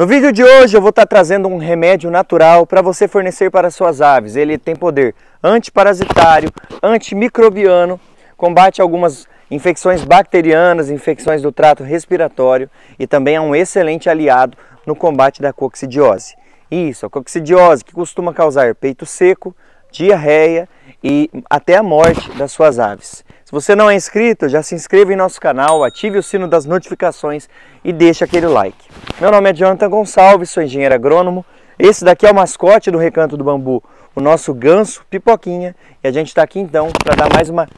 No vídeo de hoje eu vou estar tá trazendo um remédio natural para você fornecer para suas aves. Ele tem poder antiparasitário, antimicrobiano, combate algumas infecções bacterianas, infecções do trato respiratório e também é um excelente aliado no combate da coccidiose. Isso, a coccidiose que costuma causar peito seco, diarreia e até a morte das suas aves. Se você não é inscrito, já se inscreva em nosso canal, ative o sino das notificações e deixe aquele like. Meu nome é Jonathan Gonçalves, sou engenheiro agrônomo. Esse daqui é o mascote do Recanto do Bambu, o nosso ganso Pipoquinha. E a gente está aqui então para dar mais uma...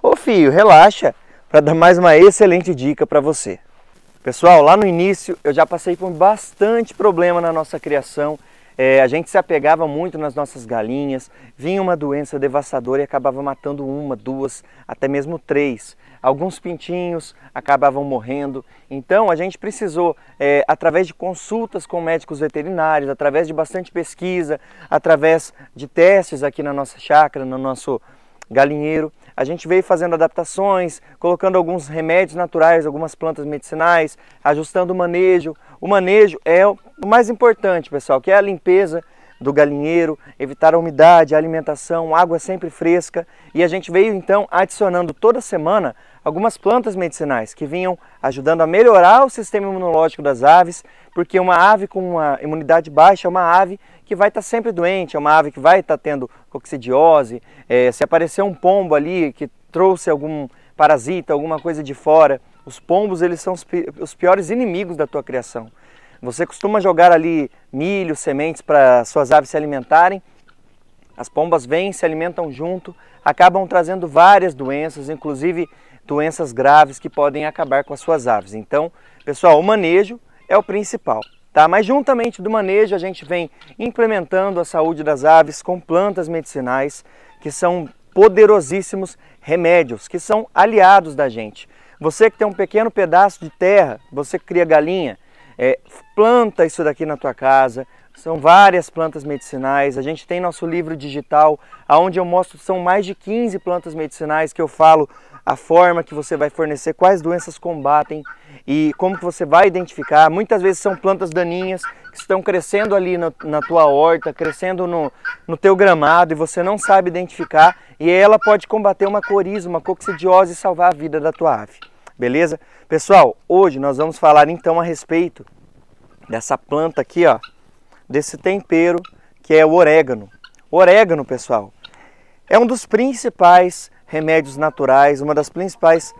Ô filho, relaxa! Para dar mais uma excelente dica para você. Pessoal, lá no início eu já passei por bastante problema na nossa criação é, a gente se apegava muito nas nossas galinhas, vinha uma doença devastadora e acabava matando uma, duas, até mesmo três. Alguns pintinhos acabavam morrendo. Então a gente precisou, é, através de consultas com médicos veterinários, através de bastante pesquisa, através de testes aqui na nossa chácara, no nosso galinheiro. A gente veio fazendo adaptações, colocando alguns remédios naturais, algumas plantas medicinais, ajustando o manejo. O manejo é o mais importante, pessoal, que é a limpeza do galinheiro, evitar a umidade, a alimentação, água sempre fresca. E a gente veio então adicionando toda semana algumas plantas medicinais que vinham ajudando a melhorar o sistema imunológico das aves, porque uma ave com uma imunidade baixa é uma ave que vai estar tá sempre doente, é uma ave que vai estar tá tendo coccidiose, é, se aparecer um pombo ali que trouxe algum parasita, alguma coisa de fora, os pombos eles são os piores inimigos da tua criação. Você costuma jogar ali milho, sementes para suas aves se alimentarem, as pombas vêm, se alimentam junto, acabam trazendo várias doenças, inclusive doenças graves que podem acabar com as suas aves. Então, pessoal, o manejo é o principal. Tá? Mas juntamente do manejo, a gente vem implementando a saúde das aves com plantas medicinais, que são poderosíssimos remédios, que são aliados da gente. Você que tem um pequeno pedaço de terra, você que cria galinha, é, planta isso daqui na tua casa, são várias plantas medicinais. A gente tem nosso livro digital, onde eu mostro são mais de 15 plantas medicinais que eu falo a forma que você vai fornecer, quais doenças combatem e como que você vai identificar. Muitas vezes são plantas daninhas que estão crescendo ali na, na tua horta, crescendo no, no teu gramado e você não sabe identificar e ela pode combater uma coriza, uma coccidiose e salvar a vida da tua ave. Beleza? Pessoal, hoje nós vamos falar então a respeito dessa planta aqui, ó, desse tempero que é o orégano. O orégano, pessoal, é um dos principais remédios naturais, uma das principais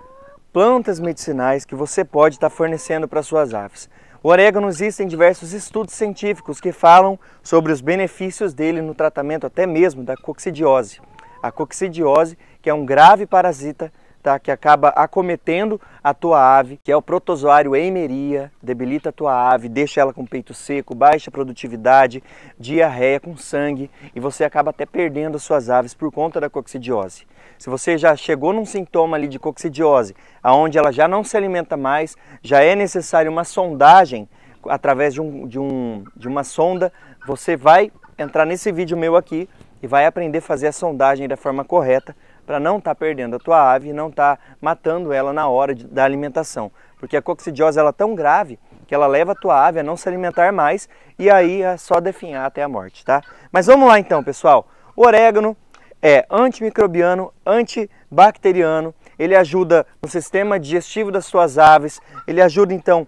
plantas medicinais que você pode estar fornecendo para suas aves. O orégano existem diversos estudos científicos que falam sobre os benefícios dele no tratamento até mesmo da coccidiose. A coccidiose, que é um grave parasita tá? que acaba acometendo a tua ave, que é o protozoário Eimeria, debilita a tua ave, deixa ela com peito seco, baixa produtividade, diarreia com sangue e você acaba até perdendo as suas aves por conta da coccidiose. Se você já chegou num sintoma ali de coccidiose, aonde ela já não se alimenta mais, já é necessário uma sondagem através de, um, de, um, de uma sonda, você vai entrar nesse vídeo meu aqui e vai aprender a fazer a sondagem da forma correta para não estar tá perdendo a tua ave, e não estar tá matando ela na hora de, da alimentação. Porque a coccidiose ela é tão grave que ela leva a tua ave a não se alimentar mais e aí é só definhar até a morte, tá? Mas vamos lá então, pessoal. O orégano é antimicrobiano, antibacteriano, ele ajuda no sistema digestivo das suas aves, ele ajuda então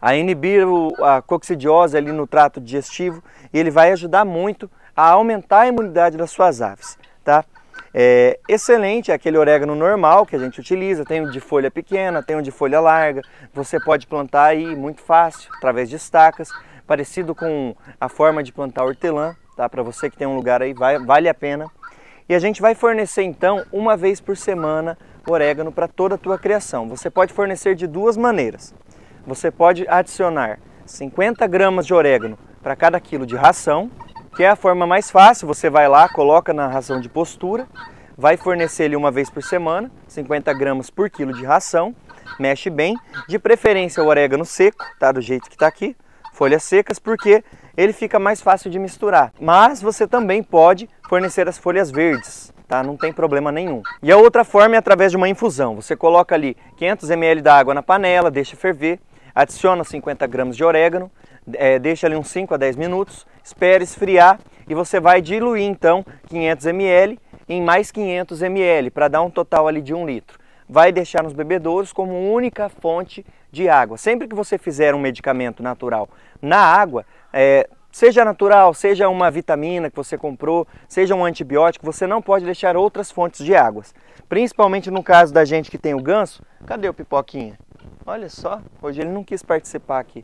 a inibir a coccidiose ali no trato digestivo e ele vai ajudar muito a aumentar a imunidade das suas aves, tá? É excelente, é aquele orégano normal que a gente utiliza, tem o de folha pequena, tem o de folha larga, você pode plantar aí muito fácil, através de estacas, parecido com a forma de plantar hortelã, tá? Para você que tem um lugar aí, vai, vale a pena. E a gente vai fornecer então, uma vez por semana, orégano para toda a tua criação. Você pode fornecer de duas maneiras. Você pode adicionar 50 gramas de orégano para cada quilo de ração, que é a forma mais fácil. Você vai lá, coloca na ração de postura, vai fornecer ele uma vez por semana, 50 gramas por quilo de ração, mexe bem, de preferência o orégano seco, tá do jeito que está aqui, folhas secas, porque ele fica mais fácil de misturar. Mas você também pode fornecer as folhas verdes, tá? Não tem problema nenhum. E a outra forma é através de uma infusão. Você coloca ali 500 ml da água na panela, deixa ferver, adiciona 50 gramas de orégano, é, ali uns 5 a 10 minutos, espere esfriar e você vai diluir então 500 ml em mais 500 ml para dar um total ali de 1 litro. Vai deixar nos bebedouros como única fonte de água. Sempre que você fizer um medicamento natural na água, é, seja natural, seja uma vitamina que você comprou, seja um antibiótico, você não pode deixar outras fontes de águas. Principalmente no caso da gente que tem o ganso. Cadê o pipoquinha? Olha só, hoje ele não quis participar aqui.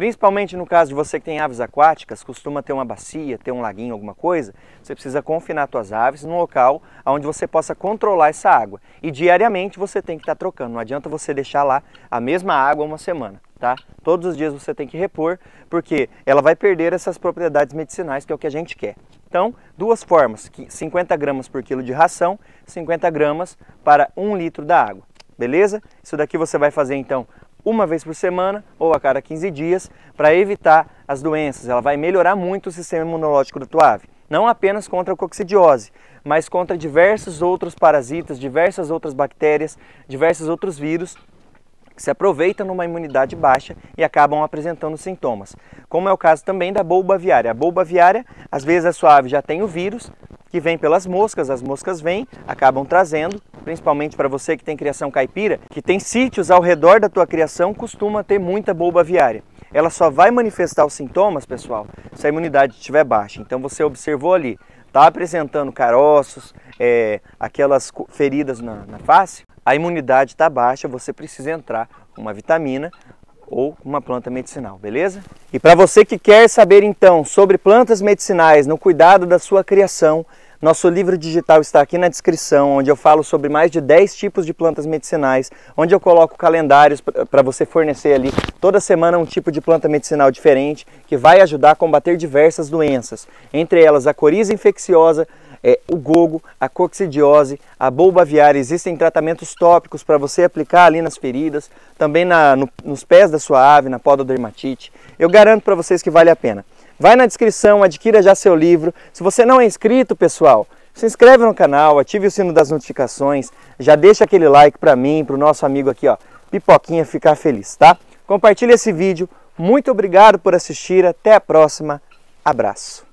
Principalmente no caso de você que tem aves aquáticas, costuma ter uma bacia, ter um laguinho, alguma coisa, você precisa confinar suas aves num local onde você possa controlar essa água. E diariamente você tem que estar tá trocando, não adianta você deixar lá a mesma água uma semana. Tá? Todos os dias você tem que repor, porque ela vai perder essas propriedades medicinais que é o que a gente quer. Então, duas formas, 50 gramas por quilo de ração, 50 gramas para um litro da água, beleza? Isso daqui você vai fazer então uma vez por semana ou a cada 15 dias para evitar as doenças. Ela vai melhorar muito o sistema imunológico da tua ave, não apenas contra a coccidiose, mas contra diversos outros parasitas, diversas outras bactérias, diversos outros vírus que se aproveitam numa imunidade baixa e acabam apresentando sintomas. Como é o caso também da bolba aviária. A bolba aviária, às vezes a sua ave já tem o vírus, que vem pelas moscas, as moscas vêm, acabam trazendo principalmente para você que tem criação caipira, que tem sítios ao redor da tua criação, costuma ter muita bulba aviária. Ela só vai manifestar os sintomas, pessoal, se a imunidade estiver baixa. Então você observou ali, está apresentando caroços, é, aquelas feridas na, na face, a imunidade está baixa, você precisa entrar com uma vitamina ou uma planta medicinal, beleza? E para você que quer saber então sobre plantas medicinais no cuidado da sua criação, nosso livro digital está aqui na descrição, onde eu falo sobre mais de 10 tipos de plantas medicinais, onde eu coloco calendários para você fornecer ali toda semana um tipo de planta medicinal diferente que vai ajudar a combater diversas doenças, entre elas a coriza infecciosa, é, o gogo, a coccidiose, a bulba aviária. Existem tratamentos tópicos para você aplicar ali nas feridas, também na, no, nos pés da sua ave, na poda dermatite. Eu garanto para vocês que vale a pena. Vai na descrição, adquira já seu livro. Se você não é inscrito, pessoal, se inscreve no canal, ative o sino das notificações, já deixa aquele like para mim, para o nosso amigo aqui, ó, Pipoquinha ficar feliz, tá? Compartilhe esse vídeo. Muito obrigado por assistir. Até a próxima. Abraço.